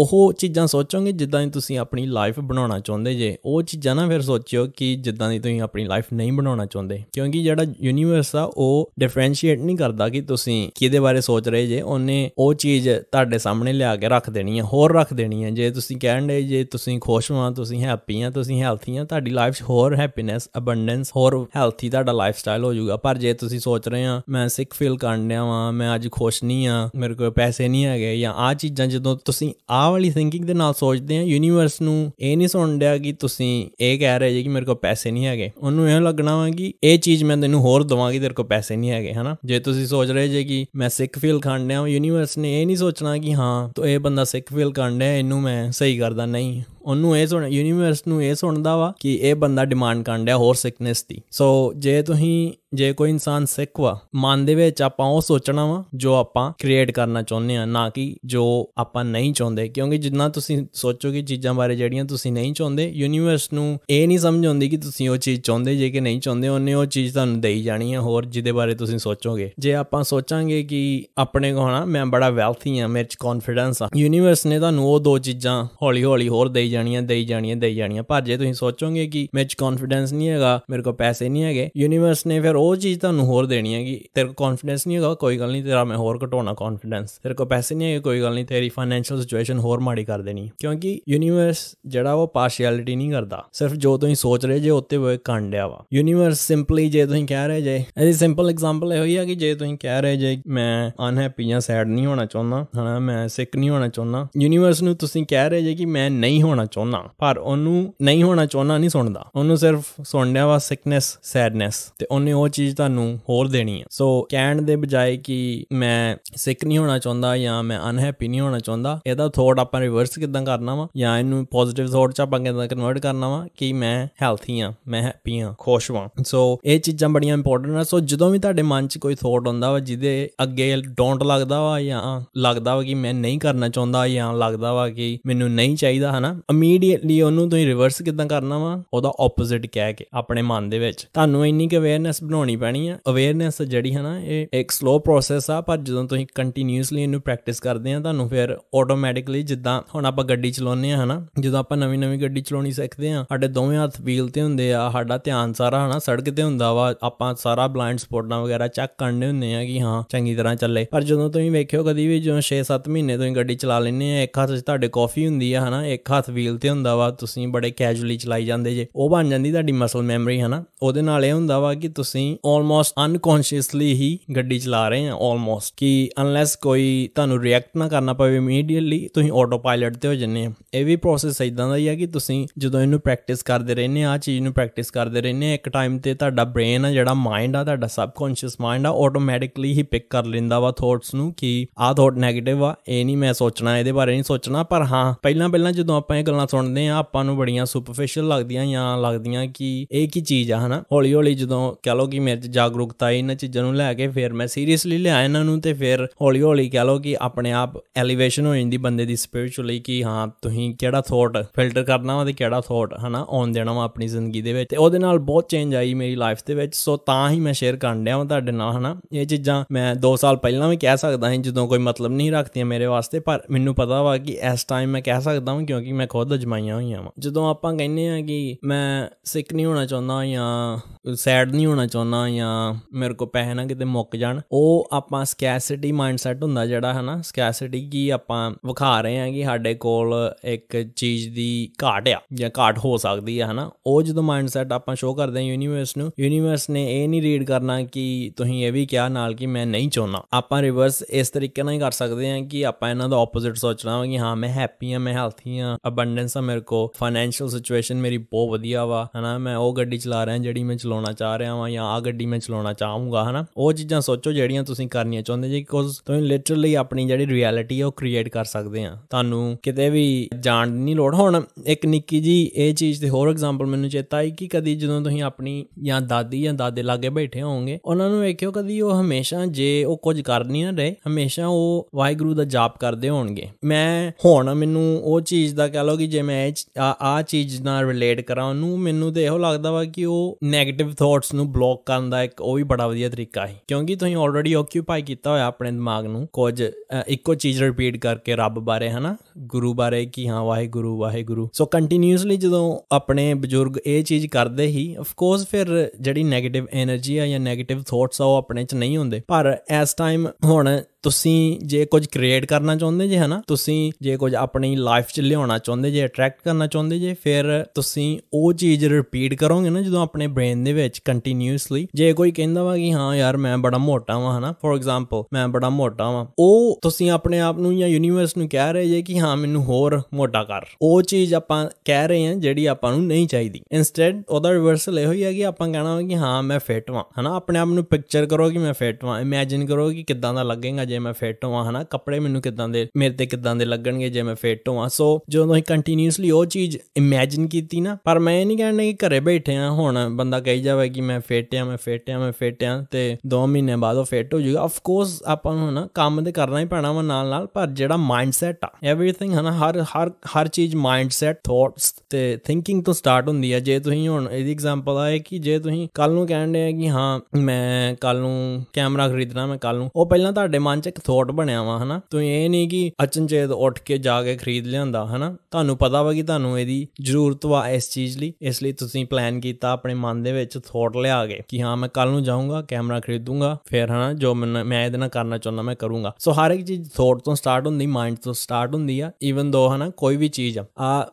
ਉਹ ਚੀਜ਼ਾਂ ਸੋਚੋਗੇ ਜਿੱਦਾਂ ਦੀ ਤੁਸੀਂ ਆਪਣੀ ਲਾਈਫ ਬਣਾਉਣਾ ਚਾਹੁੰਦੇ ਜੇ ਉਹ ਚੀਜ਼ਾਂ ਨਾ ਫਿਰ ਸੋਚਿਓ ਕਿ ਜਿੱਦਾਂ ਦੀ ਤੁਸੀਂ ਆਪਣੀ ਲਾਈਫ ਨਹੀਂ ਬਣਾਉਣਾ ਚਾਹੁੰਦੇ ਕਿਉਂਕਿ ਜਿਹੜਾ ਯੂਨੀਵਰਸ ਆ ਉਹ ਡਿਫਰੈਂਸ਼ੀਏਟ ਨਹੀਂ ਕਰਦਾ ਕਿ ਤੁਸੀਂ ਕਿਹਦੇ ਬਾਰੇ ਸੋਚ ਰਹੇ ਜੇ ਉਹਨੇ ਉਹ ਚੀਜ਼ ਤੁਹਾਡੇ ਸਾਹਮਣੇ ਲਿਆ ਕੇ ਰੱਖ ਦੇਣੀ ਆ ਹੋਰ ਰੱਖ ਦੇਣੀ ਆ ਜੇ ਜੇ ਤੁਸੀਂ ਕਹਿਣ ਦੇ ਜੇ ਤੁਸੀਂ ਖੁਸ਼ ਹੋ ਤੁਸੀਂ ਹੈਪੀ ਆ ਤੁਸੀਂ ਹੈਲਥੀ ਆ ਤੁਹਾਡੀ ਲਾਈਫ 'ਚ ਹੋਰ ਹੈਪੀਨੈਸ ਅਬੰਡੈਂਸ ਹੋਰ ਹੈਲਥੀ ਤੁਹਾਡਾ ਲਾਈਫ ਸਟਾਈਲ ਹੋ ਜਾਊਗਾ ਪਰ ਜੇ ਤੁਸੀਂ ਸੋਚ ਰਹੇ ਆ ਮੈਂ ਸਿੱਖ ਫੀਲ ਕਰਨ ਡਿਆ ਵਾਂ ਮੈਂ ਅੱਜ ਖੁਸ਼ ਨਹੀਂ ਆ ਮੇਰੇ ਕੋਲ ਪੈਸੇ ਨਹੀਂ ਹੈਗੇ ਜਾਂ ਆ ਚੀਜ਼ਾਂ ਜਦੋਂ ਤੁਸੀਂ ਆ ਵਾਲੀ ਥਿੰਕਿੰਗ ਦੇ ਨਾਲ ਸੋਚਦੇ ਆ ਯੂਨੀਵਰਸ ਨੂੰ ਇਹ ਨਹੀਂ ਸੁਣਦਾ ਕਿ ਤੁਸੀਂ ਇਹ ਕਹਿ ਰਹੇ ਜੀ ਕਿ ਮੇਰੇ ਕੋਲ ਪੈਸੇ ਨਹੀਂ ਹੈਗੇ ਉਹਨੂੰ ਇਹ ਲੱਗਣਾ ਵਾ ਕਿ ਇਹ ਚੀਜ਼ ਮੈਂ ਤੈਨੂੰ ਹੋਰ ਦਵਾਂਗੀ ਤੇਰੇ ਕੋਲ ਪੈਸੇ ਨਹੀਂ ਹੈਗੇ ਹਨਾ ਜੇ ਤੁਸੀਂ ਸੋਚ ਰਹੇ ਜੇ ਕਿ ਮੈਂ ਸਿੱਖ ਫੀਲ ਕਰਨ ਡਿਆ ਯੂਨੀਵਰਸ ਨੇ ਇਹ ਨਹੀਂ ਸੋਚਣਾ ਕਿ ਹਾਂ ਤੋ ਇਹ ਬੰਦਾ ਸਿੱਖ ਫੀਲ ਕਰਨ ਇਹਨੂੰ ਮੈਂ ਸਹੀ ਕਰਦਾ ਨਹੀਂ ਉਹਨੂੰ ਇਹ ਸੁਣ ਯੂਨੀਵਰਸ ਨੂੰ ਇਹ ਸੁਣਦਾ ਵਾ ਕਿ ਇਹ ਬੰਦਾ ਡਿਮਾਂਡ ਕਰਨ ਡਿਆ ਹੋਰ ਸਿਕਨੈਸ ਦੀ ਸੋ ਜੇ ਤੁਸੀਂ ਜੇ ਕੋਈ ਇਨਸਾਨ ਸਿੱਖ ਵਾ ਮਨ ਦੇ ਵਿੱਚ ਆਪਾਂ ਉਹ ਸੋਚਣਾ ਵਾ ਜੋ ਆਪਾਂ ਕ੍ਰੀਏਟ ਕਰਨਾ ਚਾਹੁੰਦੇ ਆ ਨਾ ਕਿ ਜੋ ਆਪਾਂ ਨਹੀਂ ਚਾਹੁੰਦੇ ਕਿਉਂਕਿ ਜਿੰਨਾ ਤੁਸੀਂ ਸੋਚੋਗੇ ਚੀਜ਼ਾਂ ਬਾਰੇ ਜਿਹੜੀਆਂ ਤੁਸੀਂ ਨਹੀਂ ਚਾਹੁੰਦੇ ਯੂਨੀਵਰਸ ਨੂੰ ਇਹ ਨਹੀਂ ਸਮਝ ਆਉਂਦੀ ਕਿ ਤੁਸੀਂ ਉਹ ਚੀਜ਼ ਚਾਹੁੰਦੇ ਜੇ ਕਿ ਨਹੀਂ ਚਾਹੁੰਦੇ ਉਹਨੇ ਉਹ ਚੀਜ਼ ਤੁਹਾਨੂੰ ਦੇਈ ਜਾਣੀ ਹੈ ਹੋਰ ਜਿਹਦੇ ਬਾਰੇ ਤੁਸੀਂ ਸੋਚੋਗੇ ਜੇ ਆਪਾਂ ਸੋਚਾਂਗੇ ਕਿ ਆਪਣੇ ਕੋਲ ਹਣਾ ਮੈਂ ਬੜਾ ਵੈਲਥੀ ਆ ਮੇਰੇ ਚ ਕੌਨਫੀਡੈਂਸ ਆ ਯੂਨੀਵਰਸ ਨੇ ਤੁਹਾਨੂੰ ਉਹ ਦੋ ਚੀਜ਼ਾਂ ਹੌਲੀ ਹੌਲੀ ਹੋਰ ਦੇ ਜਾਣੀਆਂ ਦੇਈ ਜਾਣੀਆਂ ਦੇਈ ਜਾਣੀਆਂ ਪਰ ਜੇ ਤੁਸੀਂ ਸੋਚੋਗੇ ਕਿ ਮੇਰੇ ਚ ਕੌਨਫੀਡੈਂਸ ਨਹੀਂ ਹੈਗਾ ਮੇਰੇ ਕੋਲ ਪੈਸੇ ਨਹੀਂ ਹੈਗੇ ਯੂਨੀਵਰਸ ਨੇ ਫਿਰ ਉਹ ਚੀਜ਼ ਤੁਹਾਨੂੰ ਹੋਰ ਦੇਣੀ ਹੈ ਕਿ ਤੇਰੇ ਕੋਲ ਕੌਨਫੀਡੈਂਸ ਨਹੀਂ ਹੈਗਾ ਕੋਈ ਗੱਲ ਨਹੀਂ ਤੇਰਾ ਮੈਂ ਹੋਰ ਘਟਾਉਣਾ ਕੌਨਫੀਡੈਂਸ ਤੇਰੇ ਕੋਲ ਪੈਸੇ ਨਹੀਂ ਹੈਗੇ ਕੋਈ ਗੱਲ ਨਹੀਂ ਤੇਰੀ ਫਾਈਨੈਂਸ਼ੀਅਲ ਸਿਚੁਏਸ਼ਨ ਹੋਰ ਮਾੜੀ ਕਰ ਦੇਣੀ ਕਿਉਂਕਿ ਯੂਨੀਵਰਸ ਜਿਹੜਾ ਉਹ ਪਾਰਸ਼ੀਅਲਿਟੀ ਨਹੀਂ ਕਰਦਾ ਸਿਰਫ ਜੋ ਤੁਸੀਂ ਸੋਚ ਰਹੇ ਜੇ ਉੱਤੇ ਉਹ ਕੰਡਿਆ ਵਾ ਯੂਨੀਵਰਸ ਸਿੰਪਲੀ ਜੇ ਤੁਸੀਂ ਕਹਿ ਰਹੇ ਜੇ ਇਹਦੀ ਸਿੰਪਲ ਐਗਜ਼ਾਮਪਲ ਇਹ ਹੋਈ ਆ ਕਿ ਜੇ ਤੁਸੀਂ ਕਹਿ ਰਹੇ ਜੇ ਮੈਂ ਅਨਹੈਪੀ ਜਾਂ ਸੈਡ ਨਹੀਂ ਹੋਣਾ ਚਾਹੁੰਦਾ ਹਨਾ ਮੈਂ ਸਿੱਕ ਨਹੀਂ ਹੋਣਾ ਚਾਹੁੰਦਾ ਯੂਨੀਵਰਸ ਨੂੰ ਤੁਸੀਂ ਕਹਿ ਰਹੇ ਜੇ ਕਿ ਮੈਂ ਨਹੀਂ ਹੋਣਾ ਹੋਣਾ ਚਾਹੁੰਦਾ ਪਰ ਉਹਨੂੰ ਨਹੀਂ ਹੋਣਾ ਚਾਹੁੰਨਾ ਨਹੀਂ ਸੁਣਦਾ ਉਹਨੂੰ ਸਿਰਫ ਸੁਣਨੇ ਵਾ ਸਿਕਨੈਸ ਸੈਡਨੈਸ ਤੇ ਉਹਨੇ ਉਹ ਚੀਜ਼ ਤੁਹਾਨੂੰ ਹੋਰ ਦੇਣੀ ਹੈ ਸੋ ਕਹਿਣ ਦੇ ਬਜਾਏ ਕਿ ਮੈਂ ਸਿਕ ਨਹੀਂ ਹੋਣਾ ਚਾਹੁੰਦਾ ਜਾਂ ਮੈਂ ਅਨਹੈਪੀ ਨਹੀਂ ਹੋਣਾ ਚਾਹੁੰਦਾ ਇਹਦਾ ਥੋਟ ਆਪਾਂ ਰਿਵਰਸ ਕਿਦਾਂ ਕਰਨਾ ਵਾ ਜਾਂ ਇਹਨੂੰ ਪੋਜ਼ਿਟਿਵ ਥੋਟ ਚ ਆਪਾਂ ਕਿਦਾਂ ਕਨਵਰਟ ਕਰਨਾ ਵਾ ਕਿ ਮੈਂ ਹੈਲਥੀ ਆ ਮੈਂ ਹੈਪੀ ਆ ਖੁਸ਼ ਵਾਂ ਸੋ ਇਹ ਚੀਜ਼ਾਂ ਬੜੀਆਂ ਇੰਪੋਰਟੈਂਟ ਆ ਸੋ ਜਦੋਂ ਵੀ ਤੁਹਾਡੇ ਮਨ 'ਚ ਕੋਈ ਥੋਟ ਹੁੰਦਾ ਵਾ ਜਿਹਦੇ ਅੱਗੇ ਡੋਂਟ ਲੱਗਦਾ ਵਾ ਜਾਂ ਲੱਗਦਾ ਵਾ ਕਿ ਮੈਂ ਨਹੀਂ ਕਰਨਾ ਚਾਹੁੰਦਾ ਜਾਂ ਲੱਗਦਾ ਵਾ ਕਿ ਮੈਨੂੰ ਨਹੀਂ ਚਾਹੀਦਾ ਹਨਾ ਇਮੀਡੀਏਟਲੀ ਉਹਨੂੰ ਤੁਸੀਂ ਰਿਵਰਸ ਕਿਦਾਂ ਕਰਨਾ ਵਾ ਉਹਦਾ ਆਪੋਜ਼ਿਟ ਕਹਿ ਕੇ ਆਪਣੇ ਮਨ ਦੇ ਵਿੱਚ ਤੁਹਾਨੂੰ ਇੰਨੀ ਕਿ ਅਵੇਅਰਨੈਸ ਬਣਾਉਣੀ ਪੈਣੀ ਆ ਅਵੇਅਰਨੈਸ ਜਿਹੜੀ ਹੈ ਨਾ ਇਹ ਇੱਕ ਸਲੋ ਪ੍ਰੋਸੈਸ ਆ ਪਰ ਜਦੋਂ ਤੁਸੀਂ ਕੰਟੀਨਿਊਸਲੀ ਇਹਨੂੰ ਪ੍ਰੈਕਟਿਸ ਕਰਦੇ ਆ ਤੁਹਾਨੂੰ ਫਿਰ ਆਟੋਮੈਟਿਕਲੀ ਜਿੱਦਾਂ ਹੁਣ ਆਪਾਂ ਗੱਡੀ ਚਲਾਉਂਦੇ ਆ ਹਨਾ ਜਦੋਂ ਆਪਾਂ ਨਵੀਂ ਨਵੀਂ ਗੱਡੀ ਚਲਾਉਣੀ ਸਿੱਖਦੇ ਆ ਸਾਡੇ ਦੋਵੇਂ ਹੱਥ ਵੀਲ ਤੇ ਹੁੰਦੇ ਆ ਸਾਡਾ ਧਿਆਨ ਸਾਰਾ ਹਨਾ ਸੜਕ ਤੇ ਹੁੰਦਾ ਵਾ ਆਪਾਂ ਸਾਰਾ ਬਲਾਈਂਡ ਸਪੋਟਾਂ ਵਗੈਰਾ ਚੈੱਕ ਕਰਨੇ ਹੁੰਦੇ ਆ ਕਿ ਹਾਂ ਚੰਗੀ ਤਰ੍ਹਾਂ ਚੱਲੇ ਪਰ ਜਦੋਂ ਤੁਸੀਂ ਵੇਖਿਓ ਕਦੀ ਵੀ ਜਦੋਂ 6-7 ਮਹੀਨੇ ਤੋਂ ਗੱਡੀ ਚਲਾ ਲੈਂਦੇ ਆ ਇੱਕ ਹੱਥ 'ਚ ਤੁਹਾਡੇ ਕਾਫੀ ਹੁੰਦੀ ਆ ਹਨਾ ਇੱਕ ਹੱਥ ਵੀਲ ਤੇ ਹੁੰਦਾ ਵਾ ਤੁਸੀਂ ਬੜੇ ਕੈਜੂਅਲੀ ਚਲਾਈ ਜਾਂਦੇ ਜੇ ਉਹ ਬਣ ਜਾਂਦੀ ਤੁਹਾਡੀ ਮਸਲ ਮੈਮਰੀ ਹਨਾ ਉਹਦੇ ਨਾਲ ਇਹ ਹੁੰਦਾ ਵਾ ਕਿ ਤੁਸੀਂ ਆਲਮੋਸਟ ਅਨਕੌਂਸ਼ੀਅਸਲੀ ਹੀ ਗੱਡੀ ਚਲਾ ਰਹੇ ਆ ਆਲਮੋਸਟ ਕਿ ਅਨਲੈਸ ਕੋਈ ਤੁਹਾਨੂੰ ਰਿਐਕਟ ਨਾ ਕਰਨਾ ਪਵੇ ਇਮੀਡੀਏਟਲੀ ਤੁਸੀਂ ਆਟੋ ਪਾਇਲਟ ਤੇ ਹੋ ਜੰਨੇ ਆ ਇਹ ਵੀ ਪ੍ਰੋਸੈਸ ਇਦਾਂ ਦਾ ਹੀ ਆ ਕਿ ਤੁਸੀਂ ਜਦੋਂ ਇਹਨੂੰ ਪ੍ਰੈਕਟਿਸ ਕਰਦੇ ਰਹਿੰਦੇ ਆ ਚੀਜ਼ ਨੂੰ ਪ੍ਰੈਕਟਿਸ ਕਰਦੇ ਰਹਿੰਦੇ ਆ ਇੱਕ ਟਾਈਮ ਤੇ ਤੁਹਾਡਾ ਬ੍ਰੇਨ ਆ ਜਿਹੜਾ ਮਾਈਂਡ ਆ ਤੁਹਾਡਾ ਸਬਕੌਂਸ਼ੀਅਸ ਮਾਈਂਡ ਆ ਆਟੋਮੈਟਿਕਲੀ ਹੀ ਪਿਕ ਕਰ ਲੈਂਦਾ ਵਾ ਥੌਟਸ ਨੂੰ ਕਿ ਆ ਥੌਟ 네ਗੇਟਿਵ ਆ ਇਹ ਨਹੀਂ ਮੈਂ ਸੋਚਣਾ ਇਹਦੇ ਬਾਰੇ ਨਹੀਂ ਸੋਚਣਾ ਪਰ ਹਾਂ ਪਹਿਲਾਂ ਪਹਿਲਾਂ ਜਦੋਂ ਆਪਾਂ ਇਹ ਗੱਲਾਂ ਸੁਣਦੇ ਆ ਆਪਾਂ ਨੂੰ ਬੜੀਆਂ ਸੁਪਰਫੀਸ਼ੀਅਲ ਲੱਗਦੀਆਂ ਜਾਂ ਲੱਗਦੀਆਂ ਕਿ ਇਹ ਕੀ ਚੀਜ਼ ਆ ਹਨਾ ਹੌਲੀ ਹੌਲੀ ਜਦੋਂ ਕਹ ਲੋ ਕਿ ਮੇਰੇ ਚ ਜਾਗਰੂਕਤਾ ਇਹਨਾਂ ਚੀਜ਼ਾਂ ਨੂੰ ਲੈ ਕੇ ਫਿਰ ਮੈਂ ਸੀਰੀਅਸਲੀ ਲਿਆ ਇਹਨਾਂ ਨੂੰ ਤੇ ਫਿਰ ਹੌਲੀ ਹੌਲੀ ਕਹ ਲੋ ਕਿ ਆਪਣੇ ਆਪ ਐਲੀਵੇਸ਼ਨ ਹੋ ਜਾਂਦੀ ਬੰਦੇ ਦੀ ਸਪਿਰਚੁਅਲੀ ਕਿ ਹਾਂ ਤੁਸੀਂ ਕਿਹੜਾ ਥੋਟ ਫਿਲਟਰ ਕਰਨਾ ਵਾ ਤੇ ਕਿਹੜਾ ਥੋਟ ਹਨਾ ਔਨ ਦੇਣਾ ਵਾ ਆਪਣੀ ਜ਼ਿੰਦਗੀ ਦੇ ਵਿੱਚ ਤੇ ਉਹਦੇ ਨਾਲ ਬਹੁਤ ਚੇਂਜ ਆਈ ਮੇਰੀ ਲਾਈਫ ਦੇ ਵਿੱਚ ਸੋ ਤਾਂ ਹੀ ਮੈਂ ਸ਼ੇਅਰ ਕਰਨ ਡਿਆ ਹਾਂ ਤੁਹਾਡੇ ਨਾਲ ਹਨਾ ਇਹ ਚੀਜ਼ਾਂ ਮੈਂ 2 ਸਾਲ ਪਹਿਲਾਂ ਵੀ ਕਹਿ ਸਕਦਾ ਹਾਂ ਜਦੋਂ ਕੋਈ ਮਤਲਬ ਨਹੀਂ ਰੱਖਦੀਆਂ ਮੇਰੇ ਵਾਸਤੇ ਪਰ ਮੈਨੂੰ ਪਤਾ ਵਾ ਕਿ ਇਸ ਟਾਈਮ ਮੈਂ ਕਹਿ ਸਕਦਾ ਹਾਂ ਕਿਉਂਕਿ ਮੈਂ ਖੁਦ ਅਜਮਾਈਆਂ ਹੋਈਆਂ ਵਾ ਜਦੋਂ ਆਪਾਂ ਕਹਿੰਦੇ ਆ ਕਿ ਮੈਂ ਸਿੱਖ ਨਹੀਂ ਹੋਣਾ ਚਾਹੁੰਦਾ ਜਾਂ ਸੈਡ ਨਹੀਂ ਹੋਣਾ ਚਾਹੁੰਦਾ ਜਾਂ ਮੇਰੇ ਕੋ ਪੈਸੇ ਨਾ ਕਿਤੇ ਮੁੱਕ ਜਾਣ ਉਹ ਆਪਾਂ ਸਕੈਸਿਟੀ ਮਾਈਂਡਸੈਟ ਹੁੰਦਾ ਜਿਹੜਾ ਹਨਾ ਸਕੈਸਿਟੀ ਕੀ ਆਪਾਂ ਵਿਖਾ ਰਹੇ ਆ ਕਿ ਸਾਡੇ ਕੋਲ ਇੱਕ ਚੀਜ਼ ਦੀ ਘਾਟ ਆ ਜਾਂ ਘਾਟ ਹੋ ਸਕਦੀ ਆ ਹਨਾ ਉਹ ਜਦੋਂ ਮਾਈਂਡਸੈਟ ਆਪਾਂ ਸ਼ੋਅ ਕਰਦੇ ਆ ਯੂਨੀਵਰਸ ਨੂੰ ਯੂਨੀਵਰਸ ਨੇ ਇਹ ਨਹੀਂ ਰੀਡ ਕਰਨਾ ਕਿ ਤੁਸੀਂ ਇਹ ਵੀ ਕਿਹਾ ਨਾਲ ਕਿ ਮੈਂ ਨਹੀਂ ਚਾਹੁੰਦਾ ਆਪਾਂ ਰਿਵਰਸ ਇਸ ਤਰੀਕੇ ਨਾਲ ਹੀ ਕਰ ਸਕਦੇ ਆ ਕਿ ਆਪਾਂ ਇਹਨਾਂ ਦਾ ਆਪੋਜ਼ਿਟ ਸੋਚਣਾ ਕਿ ਹਾਂ ਮੈਂ ਹੈਪੀ ਆ ਮੈਂ ਹੈਲਥੀ ਆ ਅਬ ਅਬੰਡੈਂਸ ਆ ਮੇਰੇ ਕੋ ਫਾਈਨੈਂਸ਼ੀਅਲ ਸਿਚੁਏਸ਼ਨ ਮੇਰੀ ਬਹੁਤ ਵਧੀਆ ਵਾ ਹਨਾ ਮੈਂ ਉਹ ਗੱਡੀ ਚਲਾ ਰਿਹਾ ਜਿਹੜੀ ਮੈਂ ਚਲਾਉਣਾ ਚਾਹ ਰਿਹਾ ਵਾਂ ਜਾਂ ਆ ਗੱਡੀ ਮੈਂ ਚਲਾਉਣਾ ਚਾਹੂੰਗਾ ਹਨਾ ਉਹ ਚੀਜ਼ਾਂ ਸੋਚੋ ਜਿਹੜੀਆਂ ਤੁਸੀਂ ਕਰਨੀਆਂ ਚਾਹੁੰਦੇ ਜੀ ਕੋਸ ਤੁਸੀਂ ਲਿਟਰਲੀ ਆਪਣੀ ਜਿਹੜੀ ਰਿਐਲਿਟੀ ਆ ਉਹ ਕ੍ਰੀਏਟ ਕਰ ਸਕਦੇ ਆ ਤੁਹਾਨੂੰ ਕਿਤੇ ਵੀ ਜਾਣ ਦੀ ਨਹੀਂ ਲੋੜ ਹੁਣ ਇੱਕ ਨਿੱਕੀ ਜੀ ਇਹ ਚੀਜ਼ ਤੇ ਹੋਰ ਐਗਜ਼ਾਮਪਲ ਮੈਨੂੰ ਚੇਤਾ ਆਈ ਕਿ ਕਦੀ ਜਦੋਂ ਤੁਸੀਂ ਆਪਣੀ ਜਾਂ ਦਾਦੀ ਜਾਂ ਦਾਦੇ ਲਾਗੇ ਬੈਠੇ ਹੋਵੋਗੇ ਉਹਨਾਂ ਨੂੰ ਵੇਖਿਓ ਕਦੀ ਉਹ ਹਮੇਸ਼ਾ ਜੇ ਉਹ ਕੁਝ ਕਰ ਨਹੀਂ ਰਹੇ ਹਮੇਸ਼ਾ ਉਹ ਵਾਹਿਗੁਰੂ ਦਾ ਜਾਪ ਕਰਦੇ ਹੋਣਗੇ ਮੈਂ ਹੁਣ ਮੈਨੂੰ ਉਹ ਚੀਜ਼ ਦਾ ਕਹ ਲਓ ਕਿ ਜੇ ਮੈਂ ਆ ਚੀਜ਼ ਨਾਲ ਰਿਲੇਟ ਕਰਾਂ ਉਹਨੂੰ ਮੈਨੂੰ ਤੇ ਇਹੋ ਲੱਗਦਾ ਵਾ ਕਿ ਉਹ 네ਗੇਟਿਵ ਥਾਟਸ ਨੂੰ ਬਲੌਕ ਕਰਨ ਦਾ ਇੱਕ ਉਹ ਵੀ ਬੜਾ ਵਧੀਆ ਤਰੀਕਾ ਹੈ ਕਿਉਂਕਿ ਤੁਸੀਂ ਆਲਰੇਡੀ ਓਕਿਊਪਾਈ ਕੀਤਾ ਹੋਇਆ ਆਪਣੇ ਦਿਮਾਗ ਨੂੰ ਕੁਝ ਇੱਕੋ ਚੀਜ਼ ਰਿਪੀਟ ਕਰਕੇ ਰੱਬ ਬਾਰੇ ਹਨਾ ਗੁਰੂ ਬਾਰੇ ਕਿ ਹਾਂ ਵਾਹਿਗੁਰੂ ਵਾਹਿਗੁਰੂ ਸੋ ਕੰਟੀਨਿਊਸਲੀ ਜਦੋਂ ਆਪਣੇ ਬਜ਼ੁਰਗ ਇਹ ਚੀਜ਼ ਕਰਦੇ ਹੀ ਆਫ ਕੋਰਸ ਫਿਰ ਜਿਹੜੀ 네ਗੇਟਿਵ એનર્ਜੀ ਆ ਜਾਂ 네ਗੇਟਿਵ ਥਾਟਸ ਆ ਉਹ ਆਪਣੇ ਚ ਨਹੀਂ ਹੁੰਦੇ ਪਰ ਇਸ ਟਾਈਮ ਹੁਣ ਤੁਸੀਂ ਜੇ ਕੁਝ ਕ੍ਰੀਏਟ ਕਰਨਾ ਚਾਹੁੰਦੇ ਜੇ ਹਨਾ ਤੁਸੀਂ ਜੇ ਕੁਝ ਆਪਣੀ ਲਾਈਫ 'ਚ ਲਿਆਉਣਾ ਚਾਹੁੰਦੇ ਜੇ ਅਟਰੈਕਟ ਕਰਨਾ ਚਾਹੁੰਦੇ ਜੇ ਫਿਰ ਤੁਸੀਂ ਉਹ ਚੀਜ਼ ਰਿਪੀਟ ਕਰੋਗੇ ਨਾ ਜਦੋਂ ਆਪਣੇ ਬ੍ਰੇਨ ਦੇ ਵਿੱਚ ਕੰਟੀਨਿਊਸਲੀ ਜੇ ਕੋਈ ਕਹਿੰਦਾ ਵਾ ਕਿ ਹਾਂ ਯਾਰ ਮੈਂ ਬੜਾ ਮੋਟਾ ਵਾਂ ਹਨਾ ਫੋਰ ਐਗਜ਼ਾਮਪਲ ਮੈਂ ਬੜਾ ਮੋਟਾ ਵਾਂ ਉਹ ਤੁਸੀਂ ਆਪਣੇ ਆਪ ਨੂੰ ਜਾਂ ਯੂਨੀਵਰਸ ਨੂੰ ਕਹਿ ਰਹੇ ਜੇ ਕਿ ਹਾਂ ਮੈਨੂੰ ਹੋਰ ਮੋਟਾ ਕਰ ਉਹ ਚੀਜ਼ ਆਪਾਂ ਕਹਿ ਰਹੇ ਹਾਂ ਜਿਹੜੀ ਆਪਾਂ ਨੂੰ ਨਹੀਂ ਚਾਹੀਦੀ ਇਨਸਟੈਡ ਉਹਦਾ ਰਿਵਰਸਲ ਇਹੋ ਹੀ ਹੈ ਕਿ ਆਪਾਂ ਕਹਿਣਾ ਕਿ ਹਾਂ ਮੈਂ ਫਿਟ ਵਾਂ ਹਨਾ ਆਪਣੇ ਆਪ ਨੂੰ ਪਿਕਚਰ ਕਰੋ ਕਿ ਮੈਂ ਫਿਟ ਵਾਂ ਇਮੇਜਿਨ ਕਰੋ ਕਿ ਕਿੱਦਾਂ ਦਾ ਲੱਗੇਗਾ ਜੇ ਮੈਂ ਫਿੱਟ ਹੋਵਾਂ ਹਨਾ ਕੱਪੜੇ ਮੈਨੂੰ ਕਿਦਾਂ ਦੇ ਮੇਰੇ ਤੇ ਕਿਦਾਂ ਦੇ ਲੱਗਣਗੇ ਜੇ ਮੈਂ ਫਿੱਟ ਹੋਵਾਂ ਸੋ ਜਦੋਂ ਅਸੀਂ ਕੰਟੀਨਿਊਸਲੀ ਉਹ ਚੀਜ਼ ਇਮੇਜਿਨ ਕੀਤੀ ਨਾ ਪਰ ਮੈਂ ਇਹ ਨਹੀਂ ਕਹਿੰਦਾ ਕਿ ਘਰੇ ਬੈਠੇ ਆ ਹੁਣ ਬੰਦਾ ਕਹੀ ਜਾਵੇ ਕਿ ਮੈਂ ਫਿੱਟ ਆ ਮੈਂ ਫਿੱਟ ਆ ਮੈਂ ਫਿੱਟ ਆ ਤੇ 2 ਮਹੀਨੇ ਬਾਅਦ ਉਹ ਫਿੱਟ ਹੋ ਜਾਊਗਾ ਆਫ ਕੋਰਸ ਆਪਾਂ ਨੂੰ ਨਾ ਕੰਮ ਤੇ ਕਰਨਾ ਹੀ ਪੈਣਾ ਵਾ ਨਾਲ ਨਾਲ ਪਰ ਜਿਹੜਾ ਮਾਈਂਡਸੈਟ ਆ एवरीथिंग ਹਨਾ ਹਰ ਹਰ ਹਰ ਚੀਜ਼ ਮਾਈਂਡਸੈਟ ਥੌਟਸ ਤੇ ਥਿੰਕਿੰਗ ਤੋਂ ਸਟਾਰਟ ਹੁੰਦੀ ਹੈ ਜੇ ਤੁਸੀਂ ਹੁਣ ਇਹਦੀ ਐਗਜ਼ਾਮਪਲ ਆ ਕਿ ਜੇ ਤੁਸੀਂ ਕੱਲ ਨੂੰ ਕਹਿੰਦੇ ਆ ਕਿ ਹਾਂ ਮੈਂ ਕੱਲ ਨੂੰ ਕੈਮਰਾ ਖਰੀਦਣਾ ਮੈਂ ਕੱਲ ਨੂੰ ਉਹ ਪਹਿਲਾਂ ਤੁਹਾਡੇ ਮਨ 'ਚ ਇੱਕ ਥੋਟ ਬਣਿਆ ਵਾ ਹਨਾ ਤੂੰ ਇਹ ਨਹੀਂ ਕਿ ਅਚਨਚੇਤ ਉੱਠ ਕੇ ਜਾ ਕੇ ਖਰੀਦ ਲਿਆਂਦਾ ਹਨਾ ਤੁਹਾਨੂੰ ਪਤਾ ਵਾ ਕਿ ਤੁਹਾਨੂੰ ਇਹਦੀ ਜ਼ਰੂਰਤ ਵਾ ਇਸ ਚੀਜ਼ ਲਈ ਇਸ ਲਈ ਤੁਸੀਂ ਪਲਾਨ ਕੀਤਾ ਆਪਣੇ ਮਨ ਦੇ ਵਿੱਚ ਥੋਟ ਲਿਆ ਗਏ ਕਿ ਹਾਂ ਮੈਂ ਕੱਲ ਨੂੰ ਜਾਊਂਗਾ ਕੈਮਰਾ ਖਰੀਦੂੰਗਾ ਫਿਰ ਹਨਾ ਜੋ ਮੈਂ ਇਹਦੇ ਨਾਲ ਕਰਨਾ ਚਾਹੁੰਦਾ ਮੈਂ ਕਰੂੰਗਾ ਸੋ ਹਰ ਇੱਕ ਚੀਜ਼ ਥੋਟ ਤੋਂ ਸਟਾਰਟ ਹੁੰਦੀ ਮਾਈਂਡ ਤੋਂ ਸਟਾਰਟ ਹੁੰਦੀ ਆ ਈਵਨ ਦੋ ਹਨਾ ਕੋਈ ਵੀ ਚੀਜ਼ ਆ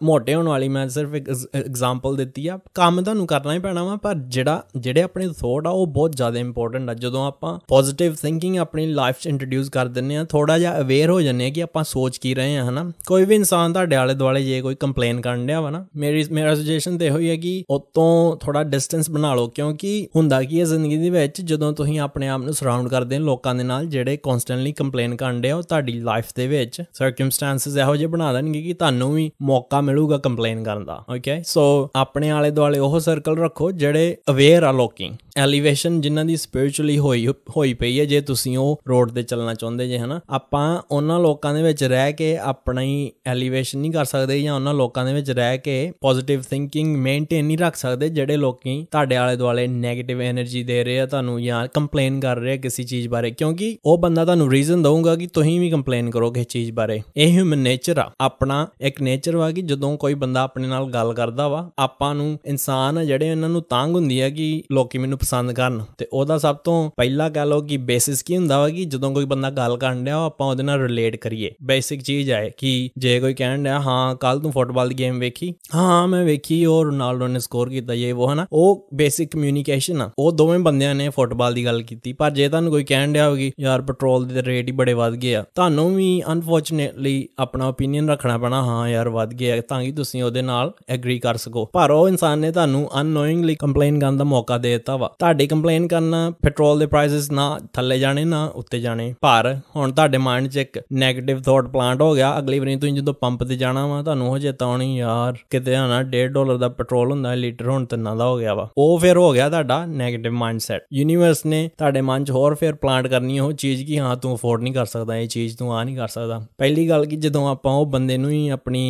ਮੋਟੇ ਹੋਣ ਵਾਲੀ ਮੈਂ ਸਿਰਫ ਇੱਕ ਐਗਜ਼ਾਮਪਲ ਦਿੱਤੀ ਆ ਕੰਮ ਤੁਹਾਨੂੰ ਕਰਨਾ ਹੀ ਪੈਣਾ ਵਾ ਪਰ ਜਿਹੜਾ ਜਿਹੜੇ ਆਪਣੇ ਥੋਟ ਆ ਉਹ ਬਹੁਤ ਜ਼ਿਆਦਾ ਇੰਪੋਰਟੈਂਟ ਆ ਜਦੋਂ ਆਪਾਂ ਪੋਜ਼ਿਟਿਵ ਥਿੰਕਿੰਗ ਆਪਣੀ ਲਾਈਫ 'ਚ ਇੰਟਰੋਡਿਊਸ ਇੰਟਰੋਡਿਊਸ ਕਰ ਦਿੰਨੇ ਆ ਥੋੜਾ ਜਿਹਾ ਅਵੇਅਰ ਹੋ ਜੰਨੇ ਆ ਕਿ ਆਪਾਂ ਸੋਚ ਕੀ ਰਹੇ ਆ ਹਨਾ ਕੋਈ ਵੀ ਇਨਸਾਨ ਤੁਹਾਡੇ ਆਲੇ ਦੁਆਲੇ ਜੇ ਕੋਈ ਕੰਪਲੇਨ ਕਰਨ ਡਿਆ ਵਾ ਨਾ ਮੇਰੀ ਮੇਰਾ ਸੁਜੈਸ਼ਨ ਤੇ ਹੋਈ ਹੈ ਕਿ ਉਤੋਂ ਥੋੜਾ ਡਿਸਟੈਂਸ ਬਣਾ ਲਓ ਕਿਉਂਕਿ ਹੁੰਦਾ ਕੀ ਹੈ ਜ਼ਿੰਦਗੀ ਦੇ ਵਿੱਚ ਜਦੋਂ ਤੁਸੀਂ ਆਪਣੇ ਆਪ ਨੂੰ ਸਰਾਊਂਡ ਕਰਦੇ ਹੋ ਲੋਕਾਂ ਦੇ ਨਾਲ ਜਿਹੜੇ ਕਨਸਟੈਂਟਲੀ ਕੰਪਲੇਨ ਕਰਨ ਡਿਆ ਉਹ ਤੁਹਾਡੀ ਲਾਈਫ ਦੇ ਵਿੱਚ ਸਰਕਮਸਟੈਂਸਸ ਇਹੋ ਜਿਹੇ ਬਣਾ ਦੇਣਗੇ ਕਿ ਤੁਹਾਨੂੰ ਵੀ ਮੌਕਾ ਮਿਲੂਗਾ ਕੰਪਲੇਨ ਕਰਨ ਦਾ ਓਕੇ ਸੋ ਆਪਣੇ ਆਲੇ ਦੁਆਲੇ ਉਹ ਸਰਕਲ ਰੱਖੋ ਜਿਹੜੇ ਅਵੇਅਰ ਆ ਲੋਕੀ ਐਲੀਵੇਸ਼ਨ ਜਿਨ੍ਹਾਂ ਦੀ ਸਪਿਰਚੁਅਲੀ ਹੋਈ ਹੋਈ ਪਈ ਹੈ ਜੇ ਤੁਸੀਂ ਉਹ ਰੋਡ ਤੇ ਚੱਲਣਾ ਚਾਹੁੰਦੇ ਜੇ ਹਨਾ ਆਪਾਂ ਉਹਨਾਂ ਲੋਕਾਂ ਦੇ ਵਿੱਚ ਰਹਿ ਕੇ ਆਪਣਾ ਹੀ ਐਲੀਵੇਸ਼ਨ ਨਹੀਂ ਕਰ ਸਕਦੇ ਜਾਂ ਉਹਨਾਂ ਲੋਕਾਂ ਦੇ ਵਿੱਚ ਰਹਿ ਕੇ ਪੋਜ਼ਿਟਿਵ ਥਿੰਕਿੰਗ ਮੇਨਟੇਨ ਨਹੀਂ ਰੱਖ ਸਕਦੇ ਜਿਹੜੇ ਲੋਕੀ ਤੁਹਾਡੇ ਆਲੇ ਦੁਆਲੇ 네ਗੇਟਿਵ એનર્ਜੀ ਦੇ ਰਹੇ ਆ ਤੁਹਾਨੂੰ ਜਾਂ ਕੰਪਲੇਨ ਕਰ ਰਹੇ ਆ ਕਿਸੇ ਚੀਜ਼ ਬਾਰੇ ਕਿਉਂਕਿ ਉਹ ਬੰਦਾ ਤੁਹਾਨੂੰ ਰੀਜ਼ਨ ਦਊਗਾ ਕਿ ਤੁਸੀਂ ਵੀ ਕੰਪਲੇਨ ਕਰੋਗੇ ਇਸ ਚੀਜ਼ ਬਾਰੇ ਇਹ ਹਿਊਮਨ ਨੇਚਰ ਆ ਆਪਣਾ ਇੱਕ ਨੇਚਰ ਵਾ ਕਿ ਜਦੋਂ ਕੋਈ ਬੰਦਾ ਆਪਣੇ ਨਾਲ ਗੱਲ ਕਰਦਾ ਵਾ ਆਪਾਂ ਨੂੰ ਇਨਸਾਨ ਆ ਜਿਹੜੇ ਇਹਨਾਂ ਨੂੰ ਤੰਗ ਹੁੰਦੀ ਆ ਕਿ ਲੋਕੀ ਮੈਨੂੰ ਪਸੰਦ ਕਰਨ ਤੇ ਉਹਦਾ ਸਭ ਤੋਂ ਪਹਿਲਾ ਗੱਲ ਉਹ ਕਿ ਬੇਸਿਸ ਕੀ ਹੁੰਦਾ ਵਾ ਕਿ ਜਦੋਂ ਕੋਈ ਬੰਦਾ ਗੱਲ ਕਰਨ ਡਿਆ ਆਪਾਂ ਉਹਦੇ ਨਾਲ ਰਿਲੇਟ ਕਰੀਏ ਬੇਸਿਕ ਚੀਜ਼ ਹੈ ਕਿ ਜੇ ਕੋਈ ਕਹਿਣ ਡਿਆ ਹਾਂ ਕੱਲ ਤੂੰ ਫੁੱਟਬਾਲ ਦੀ ਗੇਮ ਵੇਖੀ ਹਾਂ ਮੈਂ ਵੇਖੀ ਉਹ ਰੋਨਾਲਡੋ ਨੇ ਸਕੋਰ ਕੀਤਾ ਇਹ ਉਹ ਹਨਾ ਉਹ ਬੇਸਿਕ ਕਮਿਊਨੀਕੇਸ਼ਨ ਆ ਉਹ ਦੋਵੇਂ ਬੰਦਿਆਂ ਨੇ ਫੁੱਟਬਾਲ ਦੀ ਗੱਲ ਕੀਤੀ ਪਰ ਜੇ ਤੁਹਾਨੂੰ ਕੋਈ ਕਹਿਣ ਡਿਆ ਹੋਗੀ ਯਾਰ ਪੈਟਰੋਲ ਦੇ ਰੇਟ ਹੀ ਬੜੇ ਵੱਧ ਗਏ ਆ ਤੁਹਾਨੂੰ ਵੀ ਅਨਫੋਰਚੂਨੇਟਲੀ ਆਪਣਾ opinion ਰੱਖਣਾ ਪੈਣਾ ਹਾਂ ਯਾਰ ਵੱਧ ਗਏ ਤਾਂ ਕਿ ਤੁਸੀਂ ਉਹਦੇ ਨਾਲ ਐਗਰੀ ਕਰ ਸਕੋ ਪਰ ਉਹ ਇਨਸਾਨ ਨੇ ਤੁਹਾਨੂੰ ਅਨਨੋਇੰਗਲੀ ਕੰਪਲੇਨ ਕਰਨ ਦਾ ਮੌਕਾ ਦੇ ਦਿੱਤਾ ਵਾ ਤੁਹਾਡੇ ਕੰਪਲੇਨ ਕਰਨਾ ਪੈਟਰੋਲ ਦੇ ਪ੍ਰਾਈਸਸ ਨਾ ਥੱਲੇ ਜਾਣੇ ਨਾ ਉੱਤੇ ਜਾਣੇ ਪਰ ਹੁਣ ਤੁਹਾਡੇ ਮਾਈਂਡ 'ਚ ਇੱਕ 네ਗੇਟਿਵ ਥਾਟ ਪਲਾਂਟ ਹੋ ਗਿਆ ਅਗਲੀ ਵਾਰੀ ਤੁਸੀਂ ਜਦੋਂ ਪੰਪ ਤੇ ਜਾਣਾ ਵਾ ਤੁਹਾਨੂੰ ਉਹ ਚੇਤਾਉਣੀ ਯਾਰ ਕਿਤੇ ਆਣਾ 1.5 ਡਾਲਰ ਦਾ ਪੈਟਰੋਲ ਹੁੰਦਾ ਲੀਟਰ ਹੁਣ ਤਿੰਨਾਂ ਦਾ ਹੋ ਗਿਆ ਵਾ ਉਹ ਫਿਰ ਹੋ ਗਿਆ ਤੁਹਾਡਾ 네ਗੇਟਿਵ ਮਾਈਂਡਸੈਟ ਯੂਨੀਵਰਸ ਨੇ ਤੁਹਾਡੇ ਮਨ 'ਚ ਹੋਰ ਫਿਰ ਪਲਾਂਟ ਕਰਨੀ ਉਹ ਚੀਜ਼ ਕੀ ਹਾਂ ਤੂੰ ਅਫੋਰਡ ਨਹੀਂ ਕਰ ਸਕਦਾ ਇਹ ਚੀਜ਼ ਤੂੰ ਆ ਨਹੀਂ ਕਰ ਸਕਦਾ ਪਹਿਲੀ ਗੱਲ ਕਿ ਜਦੋਂ ਆਪਾਂ ਉਹ ਬੰਦੇ ਨੂੰ ਹੀ ਆਪਣੀ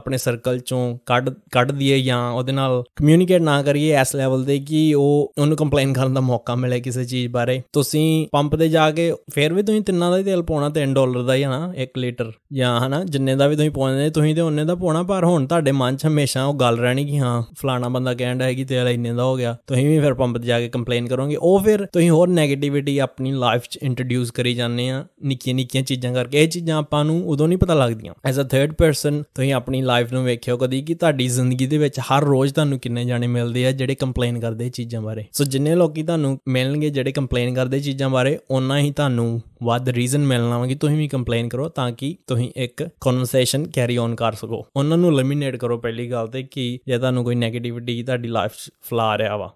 ਆਪਣੇ ਸਰਕਲ 'ਚੋਂ ਕੱਢ ਕੱਢ ਦਈਏ ਜਾਂ ਉਹਦੇ ਨਾਲ ਕਮਿਊਨੀਕੇਟ ਨਾ ਕਰੀਏ ਇਸ ਲੈਵਲ ਤੇ ਕਿ ਉਹ ਉਹਨੂੰ ਕੰਪਲੇਨ ਕਰਨ ਦਾ ਮੌਕਾ ਮਿਲੇ ਕਿਸੇ ਚੀਜ਼ ਬਾਰੇ ਤੁਸੀਂ ਪੰਪ ਤੇ ਜਾ ਕੇ ਫੇਰ ਵੀ ਤੁਸੀਂ ਤਿੰਨਾਂ ਦਾ ਹੀ ਤੇਲ ਪਾਉਣਾ 3 ਡਾਲਰ ਦਾ ਹੀ ਹਨਾ 1 ਲੀਟਰ ਜਾਂ ਹਨਾ ਜਿੰਨੇ ਦਾ ਵੀ ਤੁਸੀਂ ਪਾਉਂਦੇ ਤੁਸੀਂ ਤੇ ਉਹਨੇ ਦਾ ਪਾਉਣਾ ਪਰ ਹੁਣ ਤੁਹਾਡੇ ਮਨ 'ਚ ਹਮੇਸ਼ਾ ਉਹ ਗੱਲ ਰਹਿਣੀ ਕਿ ਹਾਂ ਫਲਾਣਾ ਬੰਦਾ ਕਹਿੰਦਾ ਹੈ ਕਿ ਤੇਲ ਇੰਨੇ ਦਾ ਹੋ ਗਿਆ ਤੁਸੀਂ ਵੀ ਫਿਰ ਪੰਪ ਤੇ ਜਾ ਕੇ ਕੰਪਲੇਨ ਕਰੋਗੇ ਉਹ ਫਿਰ ਤੁਸੀਂ ਹੋਰ 네ਗੇਟਿਵਿਟੀ ਆਪਣੀ ਲਾਈਫ 'ਚ ਇੰਟਰੋਡਿਊਸ ਕਰੀ ਜਾਂਦੇ ਆ ਨਿੱਕੀਆਂ ਨਿੱਕੀਆਂ ਚੀਜ਼ਾਂ ਕਰਕੇ ਇਹ ਚੀਜ਼ਾਂ ਆਪਾਂ ਨੂੰ ਉਦੋਂ ਨਹੀਂ ਪਤਾ ਲੱਗਦੀਆਂ ਐਜ਼ ਅ ਥਰਡ ਪਰਸਨ ਤੁਸੀਂ ਆਪਣੀ ਲਾਈਫ ਨੂੰ ਵੇਖਿਓ ਕਦੀ ਕਿ ਤੁਹਾਡੀ ਜ਼ਿੰਦਗੀ ਦੇ ਵਿੱਚ ਹਰ ਰੋਜ਼ ਤੁਹਾਨੂੰ ਕਿੰਨੇ ਜਾਣੇ ਮਿਲਦੇ ਆ ਜਿਹੜੇ ਕੰਪਲੇਨ ਕਰਦੇ ਚੀਜ਼ਾਂ ਬਾਰੇ ਸੋ ਜਿੰਨੇ ਲੋਕੀ ਤੁਹਾਨੂੰ ਮਿਲਣਗੇ ਜਿਹੜੇ ਕੰਪਲੇਨ ਕਰਦੇ ਚੀਜ਼ਾਂ ਬਾਰੇ ਉਹਨਾਂ ਹੀ ਤੁਹਾਨੂੰ ਵੱਧ ਰੀਜ਼ਨ ਮਿਲਣਾ ਵਾ ਕਿ ਤੁਸੀਂ ਵੀ ਕੰਪਲੇਨ ਕਰੋ ਤਾਂ ਕਿ ਤੁਸੀਂ ਇੱਕ ਕਨਵਰਸੇਸ਼ਨ ਕੈਰੀ ਔਨ ਕਰ ਸਕੋ ਉਹਨਾਂ ਨੂੰ ਐਲੀਮੀਨੇਟ ਕਰੋ ਪਹਿਲੀ ਗੱਲ ਤੇ ਕਿ ਜੇ ਤੁਹਾਨੂੰ ਕੋਈ ਨੈਗੇਟਿਵਿਟੀ ਤੁਹਾਡੀ ਲਾਈਫ 'ਚ ਫਲਾ ਰਿਹਾ ਵਾ